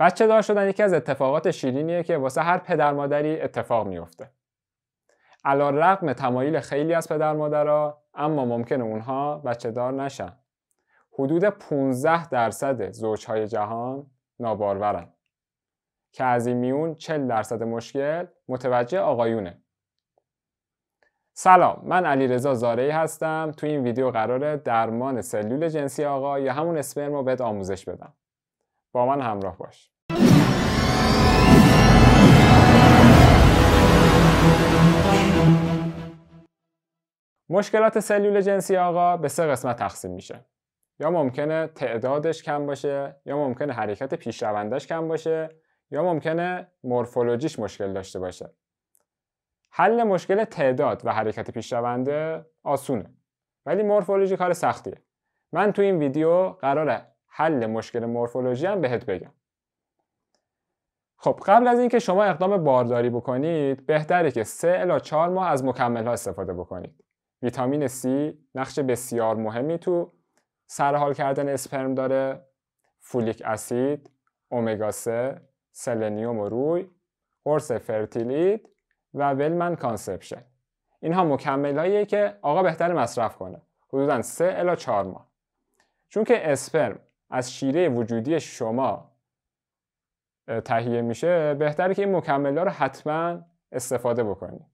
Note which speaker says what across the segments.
Speaker 1: بچه دار شدن یکی از اتفاقات شیرینیه که واسه هر پدر مادری اتفاق میفته. علا رقم تمایل خیلی از پدر مادرها اما ممکنه اونها بچه دار نشن. حدود 15 درصد زوجهای جهان نابارورن که از این میون 40 درصد مشکل متوجه آقایونه. سلام من علی رضا زارعی هستم تو این ویدیو قراره درمان سلول جنسی آقا یا همون اسپرم رو بهت آموزش بدم. با من همراه باش مشکلات سلول جنسی آقا به سه قسمت تقسیم میشه یا ممکنه تعدادش کم باشه یا ممکنه حرکت روندش کم باشه یا ممکنه مورفولوژیش مشکل داشته باشه حل مشکل تعداد و حرکت پیشرونده آسونه ولی مورفولوژی کار سختیه من تو این ویدیو قراره حل مشکل مورفولوژی هم بهت بگم خب قبل از اینکه شما اقدام بارداری بکنید بهتره که 3 الا 4 ماه از مکمل ها استفاده بکنید ویتامین C نقش بسیار مهمی تو سرحال کردن اسپرم داره فولیک اسید اومگا 3 سلنیوم و روی قرص فرتیلید و ولمن کانسپشن اینها مکمل هاییه که آقا بهتر مصرف کنه حدودا 3 الا 4 ماه چون که اسپرم از شیره وجودی شما تهیه میشه بهتره که این مکمل رو حتما استفاده بکنی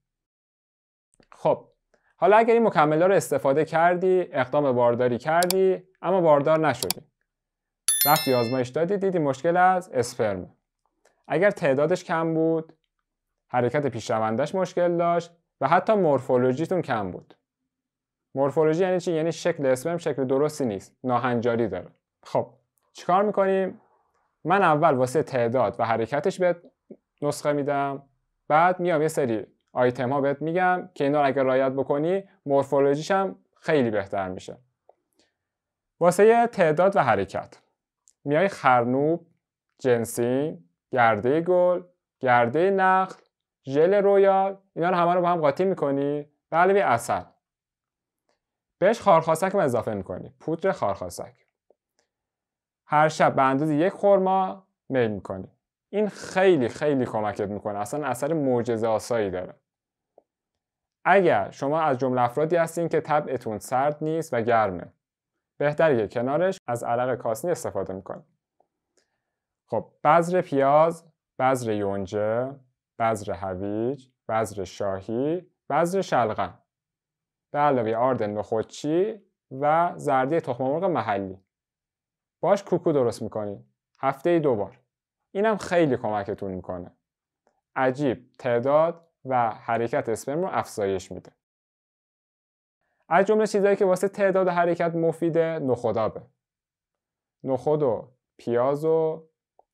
Speaker 1: خب حالا اگر این مکمل رو استفاده کردی اقدام بارداری کردی اما باردار نشدی رفتی آزمایش دادی دیدی مشکل از اسپرم اگر تعدادش کم بود حرکت پیشروندش مشکل داشت و حتی مورفولوژیتون کم بود مورفولوژی یعنی چی یعنی شکل اسپرم شکل درستی نیست ناهنجاری داره خب چیکار میکنیم من اول واسه تعداد و حرکتش بهت نسخه میدم بعد میام یه سری آیتم ها بهت میگم که اینا اگر رایت بکنی مورفولوژیش هم خیلی بهتر میشه واسه تعداد و حرکت میای خرنوب جنسی گرده گل گرده نخل ژل رویال اینا رو همه رو با هم قاطی میکنی به بله، علاوه اصل بهش خارخاسک هم اضافه میکنی پودر خارخاسک هر شب به اندازه یک خورما میل میکنی این خیلی خیلی کمکت میکنه اصلا اثر معجزه آسایی داره اگر شما از جمله افرادی هستین که طبعتون سرد نیست و گرمه بهتره که کنارش از عرق کاسنی استفاده میکنید خب بذر پیاز بذر یونجه بذر هویج بذر شاهی بذر شلغم به علاوه آرد نخودچی و زردی تخم مرغ محلی باش کوکو درست میکنین هفته دو بار اینم خیلی کمکتون میکنه عجیب تعداد و حرکت اسپرم رو افزایش میده از جمله چیزهایی که واسه تعداد و حرکت مفیده نخودابه نخود و پیاز و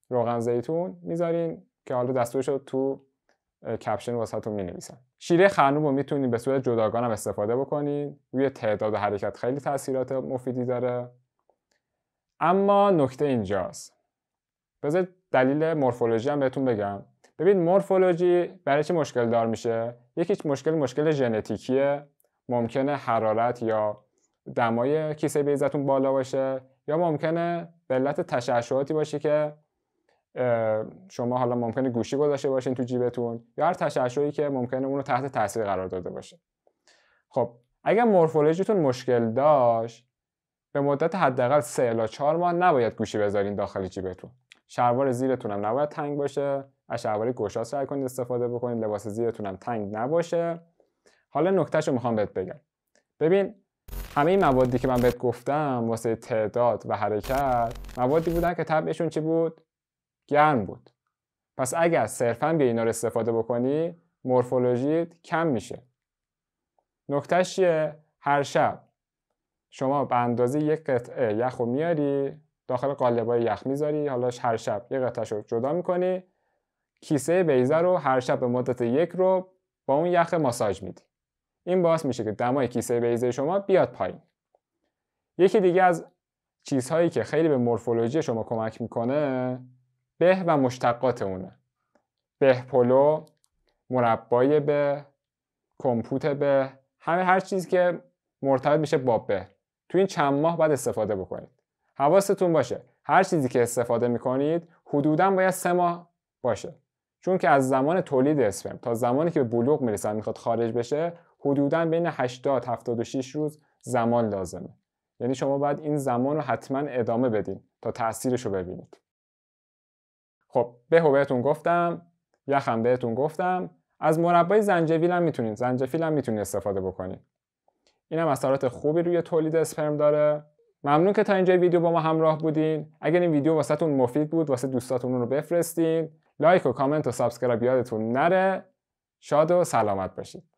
Speaker 1: روغن زیتون میذارین که حالا دستورش رو تو کپشن واسهتون مینویسن شیره خانوم رو میتونید به صورت هم استفاده بکنین روی تعداد و حرکت خیلی تاثیرات مفیدی داره اما نکته اینجاست بذار دلیل مورفولوژی هم بهتون بگم ببین مورفولوژی برای چه مشکل دار میشه یکیش مشکل مشکل ژنتیکیه ممکنه حرارت یا دمای کیسه بیزتون بالا باشه یا ممکنه به علت تشعشعاتی باشه که شما حالا ممکنه گوشی گذاشته باشین تو جیبتون یا هر تشعشعی که ممکنه اونو تحت تاثیر قرار داده باشه خب اگر مورفولوژیتون مشکل داشت به مدت حداقل 3 الا 4 ماه نباید گوشی بذارین داخل جیبتون شلوار زیرتون هم نباید تنگ باشه از شلوار گشاد سعی کنید استفاده بکنید لباس زیرتونم تنگ نباشه حالا نکتهشو میخوام بهت بگم ببین همه این موادی که من بهت گفتم واسه تعداد و حرکت موادی بودن که طبعشون چی بود گرم بود پس اگر صرفا به اینا رو استفاده بکنی مورفولوژیت کم میشه نکتهش چیه هر شب شما به اندازه یک قطعه یخ رو میاری داخل قالبای یخ میذاری حالا هر شب یه قطعه جدا میکنی کیسه بیزه رو هر شب به مدت یک رو با اون یخ ماساژ میدی این باعث میشه که دمای کیسه بیزه شما بیاد پایین یکی دیگه از چیزهایی که خیلی به مورفولوژی شما کمک میکنه به و مشتقات اونه به پلو مربای به کمپوت به همه هر چیز که مرتبط میشه با به تو این چند ماه باید استفاده بکنید حواستون باشه هر چیزی که استفاده میکنید حدودا باید سه ماه باشه چون که از زمان تولید اسپرم تا زمانی که به بلوغ میرسن میخواد خارج بشه حدودا بین 80 76 روز زمان لازمه یعنی شما باید این زمان رو حتما ادامه بدین تا تاثیرش رو ببینید خب به بهتون گفتم یخم بهتون گفتم از مربای زنجبیل هم میتونید زنجفیل هم میتونید استفاده بکنید این هم اثرات خوبی روی تولید اسپرم داره ممنون که تا اینجا ویدیو با ما همراه بودین اگر این ویدیو تون مفید بود واسه دوستاتون رو بفرستین لایک و کامنت و سابسکرایب یادتون نره شاد و سلامت باشید